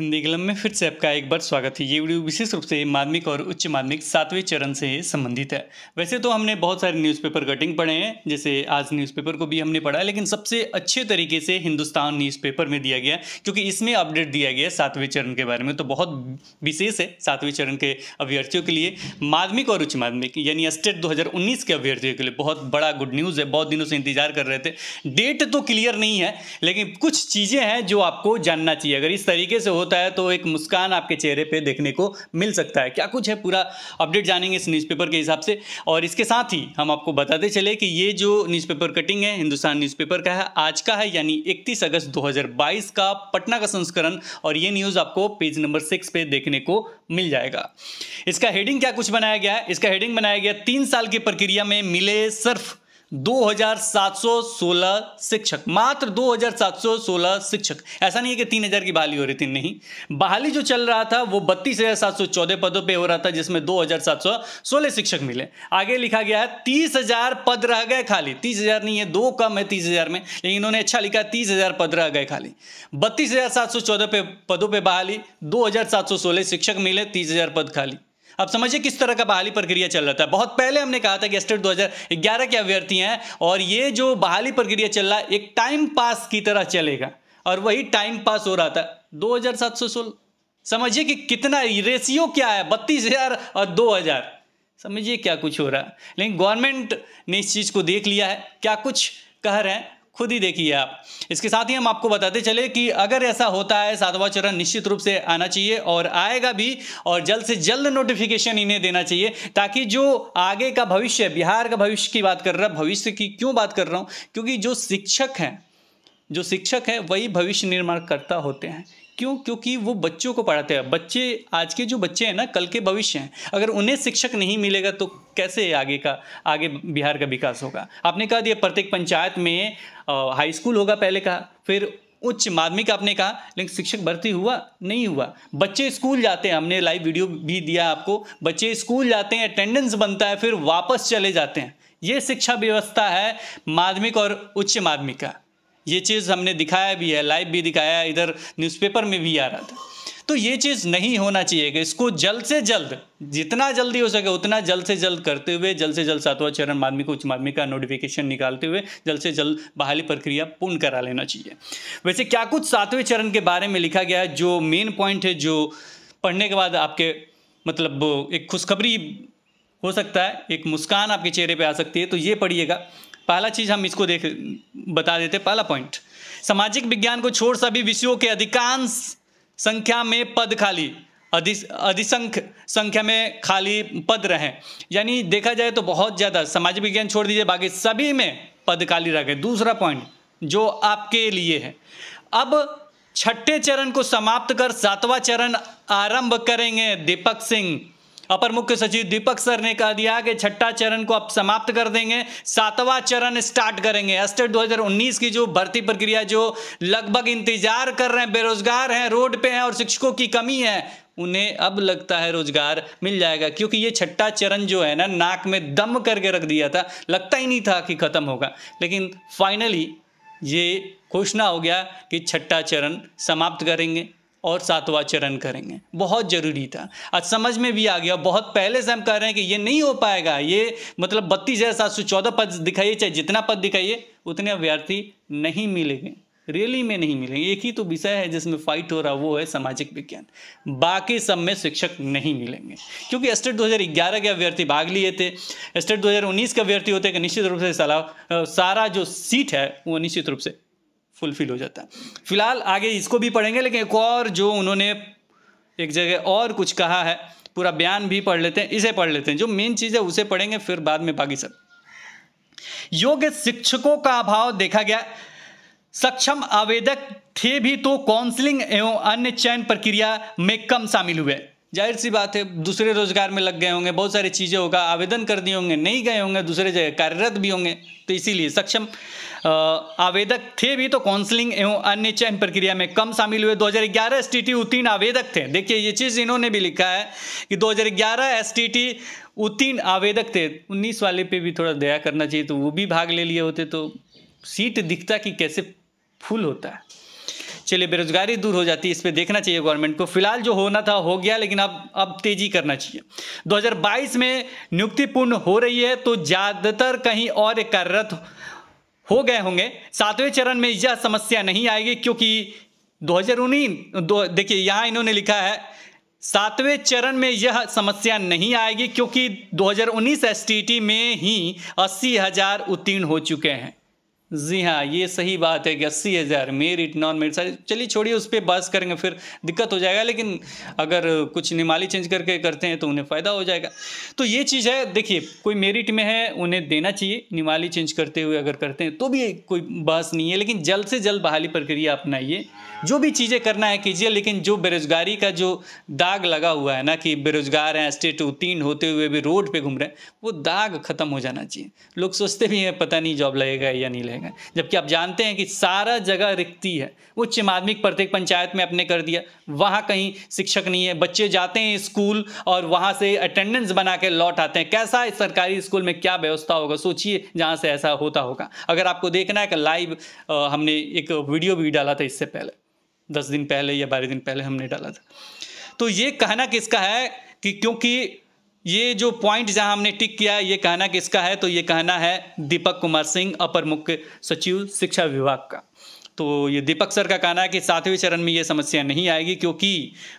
हिंदी कलम में फिर से आपका एक बार स्वागत है ये वीडियो विशेष रूप से माध्यमिक और उच्च माध्यमिक सातवें चरण से संबंधित है वैसे तो हमने बहुत सारे न्यूज़पेपर कटिंग पढ़े हैं जैसे आज न्यूज़पेपर को भी हमने पढ़ा है लेकिन सबसे अच्छे तरीके से हिंदुस्तान न्यूज़पेपर में दिया गया क्योंकि इसमें अपडेट दिया गया सातवें चरण के बारे में तो बहुत विशेष है सातवें चरण के अभ्यर्थियों के लिए माध्यमिक और उच्च माध्यमिक यानी स्टेट दो के अभ्यर्थियों के लिए बहुत बड़ा गुड न्यूज़ है बहुत दिनों से इंतजार कर रहे थे डेट तो क्लियर नहीं है लेकिन कुछ चीज़ें हैं जो आपको जानना चाहिए अगर इस तरीके से हो होता है तो एक मुस्कान आपके चेहरे पे देखने को मिल सकता है क्या कुछ है पूरा अपडेट जानेंगे इस न्यूज़पेपर के हिसाब से और इसके साथ ही हम आपको बताते चले कि ये जो न्यूज़पेपर कटिंग है हिंदुस्तान न्यूज़पेपर का है आज का है यानी 31 अगस्त 2022 का पटना का संस्करण और ये न्यूज़ आपको पेज नंबर सिक्स पे देखने को मिल जाएगा इसका हेडिंग क्या कुछ बनाया गया है इसका हेडिंग बनाया गया तीन साल की प्रक्रिया में मिले सिर्फ 2716 शिक्षक मात्र 2716 शिक्षक ऐसा नहीं है कि तीन हजार की बहाली हो रही थी नहीं बहाली जो चल रहा था वो चौदह पदों पे हो रहा था जिसमें 2716 शिक्षक मिले आगे लिखा गया है तीस हजार पद रह गए खाली तीस हजार नहीं है दो कम है तीस हजार में लेकिन इन्होंने अच्छा लिखा तीस हजार पद रह गए खाली बत्तीस पे पदों पर बहाली दो शिक्षक मिले तीस पद खाली अब समझिए किस तरह का बहाली प्रक्रिया चल रहा था बहुत पहले हमने कहा था कि स्टेट 2011 के अभ्यर्थी हैं और ये जो बहाली प्रक्रिया चल रहा है एक टाइम पास की तरह चलेगा और वही टाइम पास हो रहा था दो समझिए कि कितना रेशियो क्या है बत्तीस हजार और दो हजार समझिए क्या कुछ हो रहा है लेकिन गवर्नमेंट ने इस चीज़ को देख लिया है क्या कुछ कह रहे हैं खुद ही देखिए आप इसके साथ ही हम आपको बताते चले कि अगर ऐसा होता है सातवां चरण निश्चित रूप से आना चाहिए और आएगा भी और जल्द से जल्द नोटिफिकेशन इन्हें देना चाहिए ताकि जो आगे का भविष्य बिहार का भविष्य की बात कर रहा भविष्य की क्यों बात कर रहा हूँ क्योंकि जो शिक्षक हैं जो शिक्षक है वही भविष्य निर्माण करता होते हैं क्यों क्योंकि वो बच्चों को पढ़ाते हैं बच्चे आज के जो बच्चे हैं ना कल के भविष्य हैं अगर उन्हें शिक्षक नहीं मिलेगा तो कैसे आगे का आगे बिहार का विकास होगा आपने कहा दिया प्रत्येक पंचायत में हाई स्कूल होगा पहले कहा फिर उच्च माध्यमिक आपने कहा लेकिन शिक्षक भर्ती हुआ नहीं हुआ बच्चे स्कूल जाते हैं हमने लाइव वीडियो भी दिया आपको बच्चे स्कूल जाते हैं अटेंडेंस बनता है फिर वापस चले जाते हैं ये शिक्षा व्यवस्था है माध्यमिक और उच्च माध्यमिक का ये चीज़ हमने दिखाया भी है लाइव भी दिखाया इधर न्यूज़पेपर में भी आ रहा था तो ये चीज़ नहीं होना चाहिए इसको जल्द से जल्द जितना जल्दी हो सके उतना जल्द से जल्द करते हुए जल्द से जल्द सातवां चरण माध्यमिक उच्च माध्यमिक का नोटिफिकेशन निकालते हुए जल्द से जल्द बहाली प्रक्रिया पूर्ण करा लेना चाहिए वैसे क्या कुछ सातवें चरण के बारे में लिखा गया है जो मेन पॉइंट है जो पढ़ने के बाद आपके मतलब एक खुशखबरी हो सकता है एक मुस्कान आपके चेहरे पे आ सकती है तो ये पढ़िएगा पहला चीज़ हम इसको देख बता देते पहला पॉइंट सामाजिक विज्ञान को छोड़ सभी विषयों के अधिकांश संख्या में पद खाली अधिसंख्य संख्या में खाली पद रहे यानी देखा जाए तो बहुत ज़्यादा सामाजिक विज्ञान छोड़ दीजिए बाकी सभी में पद खाली रह गए दूसरा पॉइंट जो आपके लिए है अब छठे चरण को समाप्त कर सातवां चरण आरंभ करेंगे दीपक सिंह अपर मुख्य सचिव दीपक सर ने कहा दिया कि छठा चरण को अब समाप्त कर देंगे सातवां चरण स्टार्ट करेंगे अस्टेट 2019 की जो भर्ती प्रक्रिया जो लगभग इंतजार कर रहे हैं बेरोजगार हैं रोड पे हैं और शिक्षकों की कमी है उन्हें अब लगता है रोजगार मिल जाएगा क्योंकि ये छठा चरण जो है ना नाक में दम करके रख दिया था लगता ही नहीं था कि ख़त्म होगा लेकिन फाइनली ये घोषणा हो गया कि छठा चरण समाप्त करेंगे और सातवां चरण करेंगे बहुत ज़रूरी था आज समझ में भी आ गया बहुत पहले से हम कह रहे हैं कि ये नहीं हो पाएगा ये मतलब बत्तीस हज़ार सात सौ चौदह पद दिखाइए चाहे जितना पद दिखाइए उतने अभ्यर्थी नहीं मिलेंगे रियली में नहीं मिलेंगे एक ही तो विषय है जिसमें फाइट हो रहा वो है सामाजिक विज्ञान बाकी सब में शिक्षक नहीं मिलेंगे क्योंकि स्टेट 2011 के अभ्यर्थी भाग लिए थे स्टेट 2019 के अभ्यर्थी होते कि निश्चित रूप से सलाह सारा जो सीट है वो निश्चित रूप से फुलफिल हो जाता है फिलहाल आगे इसको भी पढ़ेंगे लेकिन एक और जो उन्होंने एक जगह और कुछ कहा है पूरा बयान भी पढ़ लेते हैं इसे पढ़ लेते हैं जो मेन चीज़ है उसे पढ़ेंगे फिर बाद में बाकी सब योग्य शिक्षकों का अभाव देखा गया सक्षम आवेदक थे भी तो काउंसलिंग एवं अन्य चयन प्रक्रिया में कम शामिल हुए जाहिर सी बात है दूसरे रोज़गार में लग गए होंगे बहुत सारी चीज़ें होगा आवेदन कर दिए होंगे नहीं गए होंगे दूसरे जगह कार्यरत भी होंगे तो इसीलिए सक्षम आवेदक थे भी तो काउंसलिंग एवं अन्य चयन प्रक्रिया में कम शामिल हुए 2011 हज़ार उत्तीर्ण आवेदक थे देखिए ये चीज़ इन्होंने भी लिखा है कि 2011 एसटीटी उत्तीर्ण आवेदक थे उन्नीस वाले पे भी थोड़ा दया करना चाहिए तो वो भी भाग ले लिए होते तो सीट दिखता कि कैसे फुल होता है चलिए बेरोजगारी दूर हो जाती है इस पर देखना चाहिए गवर्नमेंट को फिलहाल जो होना था हो गया लेकिन अब अब तेजी करना चाहिए 2022 में नियुक्ति पूर्ण हो रही है तो ज़्यादातर कहीं और कार्यरत हो गए होंगे सातवें चरण में यह समस्या नहीं आएगी क्योंकि दो हज़ार देखिए यहाँ इन्होंने लिखा है सातवें चरण में यह समस्या नहीं आएगी क्योंकि 2019 हज़ार में ही अस्सी हजार उत्तीर्ण हो चुके हैं जी हाँ ये सही बात है कि अस्सी हज़ार मेरिट नॉन मेरिट सारी चलिए छोड़िए उस पर बहस करेंगे फिर दिक्कत हो जाएगा लेकिन अगर कुछ निमाली चेंज करके करते हैं तो उन्हें फ़ायदा हो जाएगा तो ये चीज़ है देखिए कोई मेरिट में है उन्हें देना चाहिए निमाली चेंज करते हुए अगर करते हैं तो भी कोई बहस नहीं है लेकिन जल्द से जल्द बहाली प्रक्रिया अपनाइए जो भी चीज़ें करना है कीजिए लेकिन जो बेरोजगारी का जो दाग लगा हुआ है ना कि बेरोजगार हैं स्टेट उत्तीर्ण होते हुए भी रोड पर घूम रहे हैं वो दाग खत्म हो जाना चाहिए लोग सोचते भी हैं पता नहीं जॉब लगेगा या नहीं लगेगा जगह जबकि आप जानते हैं कि सारा जगह रिक्ति है उच्च माध्यमिक प्रत्येक पंचायत में अपने कर दिया वहाँ कहीं शिक्षक नहीं है बच्चे जाते हैं स्कूल और वहाँ से अटेंडेंस बना के लौट आते हैं कैसा है सरकारी स्कूल में क्या व्यवस्था होगा सोचिए जहाँ से ऐसा होता होगा अगर आपको देखना है कि लाइव हमने एक वीडियो भी डाला था इससे पहले दस दिन पहले या बारह दिन पहले हमने डाला था तो ये कहना किसका है कि क्योंकि ये जो पॉइंट जहां हमने टिक किया है ये कहना किसका है तो ये कहना है दीपक कुमार सिंह अपर मुख्य सचिव शिक्षा विभाग का तो ये दीपक सर का कहना है कि सातवें चरण में ये समस्या नहीं आएगी क्योंकि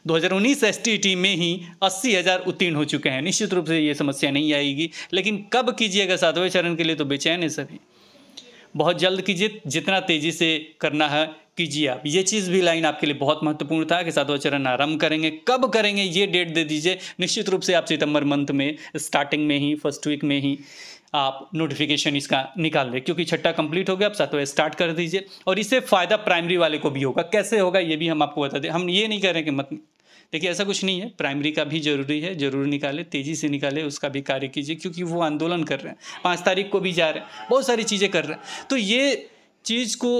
2019 हज़ार में ही अस्सी हज़ार उत्तीर्ण हो चुके हैं निश्चित रूप से ये समस्या नहीं आएगी लेकिन कब कीजिएगा सातवें चरण के लिए तो बेचैन है सभी बहुत जल्द कीजिए जितना तेज़ी से करना है कीजिए आप ये चीज़ भी लाइन आपके लिए बहुत महत्वपूर्ण था कि सातवां चरण आरंभ करेंगे कब करेंगे ये डेट दे दीजिए निश्चित रूप से आप सितंबर मंथ में स्टार्टिंग में ही फर्स्ट वीक में ही आप नोटिफिकेशन इसका निकाल लें क्योंकि छठा कंप्लीट हो गया आप सातवें स्टार्ट कर दीजिए और इससे फ़ायदा प्राइमरी वाले को भी होगा कैसे होगा ये भी हम आपको बता दें हम ये नहीं कह रहे कि मत देखिए ऐसा कुछ नहीं है प्राइमरी का भी जरूरी है जरूर निकाले तेज़ी से निकाले उसका भी कार्य कीजिए क्योंकि वो आंदोलन कर रहे हैं पाँच तारीख को भी जा रहे हैं बहुत सारी चीज़ें कर रहे हैं तो ये चीज़ को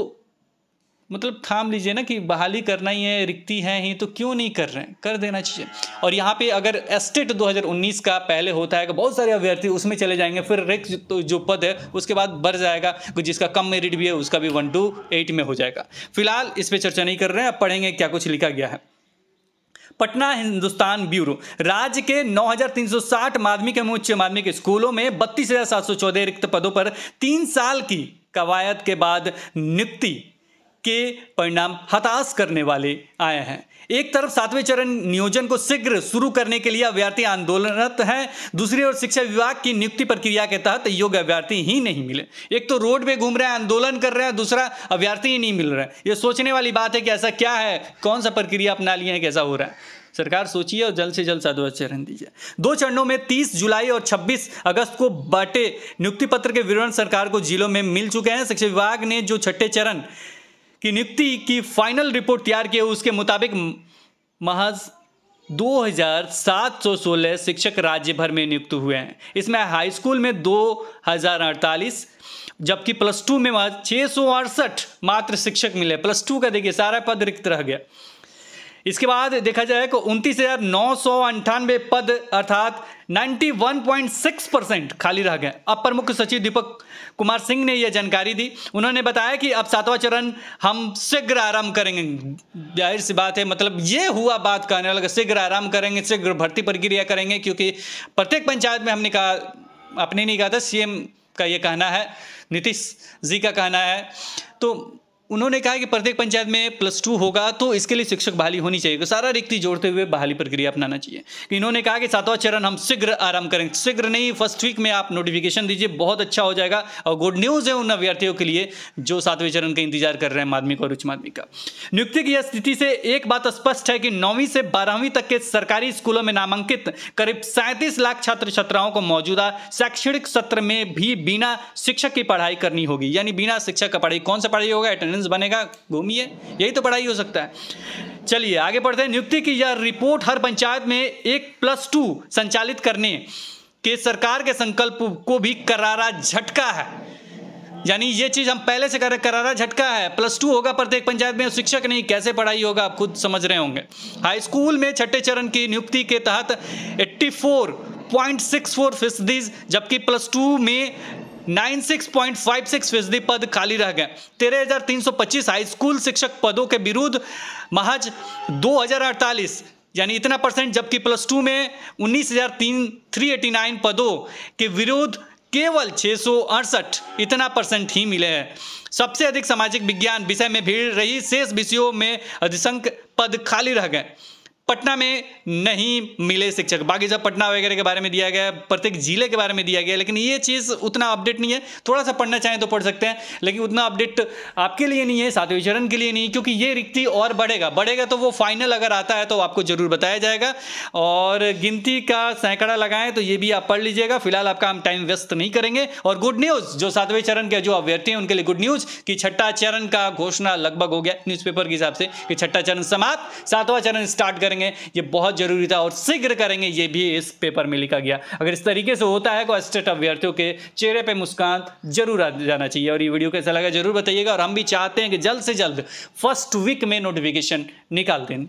मतलब थाम लीजिए ना कि बहाली करना ही है रिक्ति है ही तो क्यों नहीं कर रहे हैं कर देना चाहिए और यहाँ पे अगर एस्टेट 2019 का पहले होता है बहुत सारे अभ्यर्थी उसमें चले जाएंगे फिर रिक्त तो जो पद है उसके बाद बढ़ जाएगा जिसका कम मेरिट भी है उसका भी वन टू एट में हो जाएगा फिलहाल इस पर चर्चा नहीं कर रहे हैं अब पढ़ेंगे क्या कुछ लिखा गया है पटना हिंदुस्तान ब्यूरो राज्य के 9,360 माध्यमिक एवं उच्च माध्यमिक स्कूलों में बत्तीस रिक्त पदों पर तीन साल की कवायद के बाद नियुक्ति के परिणाम हताश करने वाले आए हैं एक तरफ सातवें चरण नियोजन को शीघ्र शुरू करने के लिए अभ्यर्थी आंदोलनरत हैं दूसरी ओर शिक्षा विभाग की नियुक्ति प्रक्रिया के तहत योग्य अभ्यर्थी ही नहीं मिले एक तो रोड पे घूम रहे हैं आंदोलन कर रहे हैं दूसरा अभ्यर्थी ही नहीं मिल रहा है ये सोचने वाली बात है कि ऐसा क्या है कौन सा प्रक्रिया अपना लिए हैं कैसा हो रहा है सरकार सोचिए और जल्द से जल्द सातवा चरण दीजिए दो चरणों में 30 जुलाई और 26 अगस्त को बांटे नियुक्ति पत्र के विवरण सरकार को जिलों में मिल चुके हैं शिक्षा विभाग ने जो छठे चरण कि नियुक्ति की फाइनल रिपोर्ट तैयार की उसके मुताबिक महज 2,716 शिक्षक राज्य भर में नियुक्त हुए हैं इसमें हाई स्कूल में दो जबकि प्लस टू में वहाँ छः मात्र शिक्षक मिले प्लस टू का देखिए सारा पद रिक्त रह गया इसके बाद देखा जाए तो उनतीस हजार नौ सौ अंठानवे पद अर्थात 91.6 परसेंट खाली रह गए अपर मुख्य सचिव दीपक कुमार सिंह ने यह जानकारी दी उन्होंने बताया कि अब सातवां चरण हम शीघ्र आराम करेंगे जाहिर सी बात है मतलब ये हुआ बात कहने लगा शीघ्र आराम करेंगे शीघ्र भर्ती प्रक्रिया करेंगे क्योंकि प्रत्येक पंचायत में हमने कहा अपने नहीं कहा था सीएम का ये कहना है नीतीश जी का कहना है तो उन्होंने कहा कि प्रत्येक पंचायत में प्लस टू होगा तो इसके लिए शिक्षक बहाली होनी चाहिए तो सारा रिक्ति जोड़ते हुए बहाली प्रक्रिया अपनाना चाहिए इन्होंने कहा कि सातवां चरण हम शीघ्र आरंभ करें शीघ्र नहीं फर्स्ट वीक में आप नोटिफिकेशन दीजिए बहुत अच्छा हो जाएगा और गुड न्यूज़ है उन अभ्यर्थियों के लिए जो सातवें चरण का इंतजार कर रहे हैं माध्यमिक और उच्च माध्यमिक का नियुक्ति की स्थिति से एक बात स्पष्ट है कि नौवीं से बारहवीं तक के सरकारी स्कूलों में नामांकित करीब सैंतीस लाख छात्र छात्राओं को मौजूदा शैक्षणिक सत्र में भी बिना शिक्षक की पढ़ाई करनी होगी यानी बिना शिक्षक का पढ़ाई कौन सा पढ़ाई होगा अटेंडेंस लाइसेंस बनेगा घूमिए यही तो पढ़ाई हो सकता है चलिए आगे पढ़ते हैं नियुक्ति की यह रिपोर्ट हर पंचायत में एक प्लस टू संचालित करने के सरकार के संकल्प को भी करारा झटका है यानी ये चीज़ हम पहले से कर करारा झटका है प्लस टू होगा प्रत्येक तो पंचायत में शिक्षक नहीं कैसे पढ़ाई होगा आप खुद समझ रहे होंगे हाई स्कूल में छठे चरण की नियुक्ति के तहत 84 पॉइंट सिक्स फोर फीसदी जबकि प्लस टू में nine six point five six फीसदी पद खाली रह गए तेरह हजार तीन सौ पच्चीस हाई स्कूल शिक्षक पदों के विरुद्ध महज दो हजार अड़तालीस यानी इतना परसेंट जबकि प्लस टू में उन्नीस हजार तीन थ्री एटी नाइन पदों के विरुद्ध केवल छः सौ अड़सठ इतना परसेंट ही मिले हैं सबसे अधिक सामाजिक विज्ञान विषय में भीड़ रही शेष विषयों में अधिसंख्य पद खाली रह गए पटना में नहीं मिले शिक्षक बाकी सब पटना वगैरह के बारे में दिया गया प्रत्येक जिले के बारे में दिया गया लेकिन ये चीज़ उतना अपडेट नहीं है थोड़ा सा पढ़ना चाहें तो पढ़ सकते हैं लेकिन उतना अपडेट आपके लिए नहीं है सातवें चरण के लिए नहीं क्योंकि ये रिक्ति और बढ़ेगा बढ़ेगा तो वो फाइनल अगर आता है तो आपको जरूर बताया जाएगा और गिनती का सैकड़ा लगाएं तो ये भी आप पढ़ लीजिएगा फिलहाल आपका हम टाइम व्यस्त नहीं करेंगे और गुड न्यूज़ जो सातवें चरण के जो अभ्यर्थी हैं उनके लिए गुड न्यूज़ कि छठा चरण का घोषणा लगभग हो गया न्यूज़पेपर के हिसाब से कि छठा चरण समाप्त सातवां चरण स्टार्ट करेंगे करेंगे ये बहुत जरूरी था और शीघ्र करेंगे ये भी इस पेपर में लिखा गया अगर इस तरीके से होता है तो स्टेट अभ्यर्थियों के चेहरे पर मुस्कान जरूर आ जाना चाहिए और ये वीडियो कैसा लगा जरूर बताइएगा और हम भी चाहते हैं कि जल्द से जल्द फर्स्ट वीक में नोटिफिकेशन निकाल दें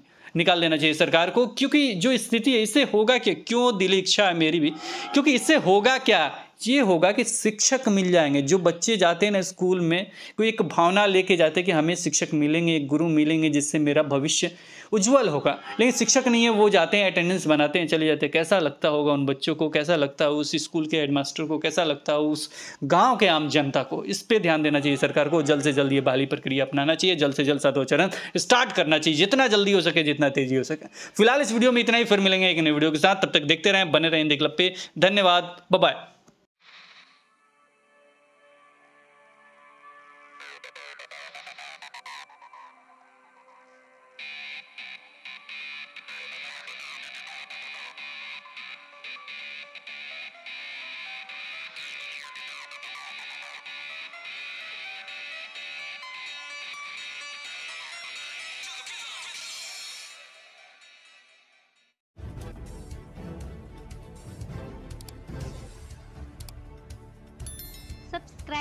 निकाल देना चाहिए सरकार को क्योंकि जो स्थिति है इससे होगा क्या क्यों दिली इच्छा है मेरी भी क्योंकि इससे होगा क्या ये होगा कि शिक्षक मिल जाएंगे जो बच्चे जाते हैं ना स्कूल में कोई एक भावना लेके जाते हैं कि हमें शिक्षक मिलेंगे एक गुरु मिलेंगे जिससे मेरा भविष्य उज्जवल होगा लेकिन शिक्षक नहीं है वो जाते हैं अटेंडेंस बनाते हैं चले जाते हैं कैसा लगता होगा उन बच्चों को कैसा लगता है उस स्कूल के हेडमास्टर को कैसा लगता है उस गाँव के आम जनता को इस पर ध्यान देना चाहिए सरकार को जल्द से जल्द ये बहाली प्रक्रिया अपनाना चाहिए जल्द से जल्द चरण स्टार्ट करना चाहिए जितना जल्दी हो सके जितना तेजी हो सके फिलहाल इस वीडियो में इतना ही फिर मिलेंगे एक नई वीडियो के साथ तब तक देखते रहें बने रहें देख पे धन्यवाद बाय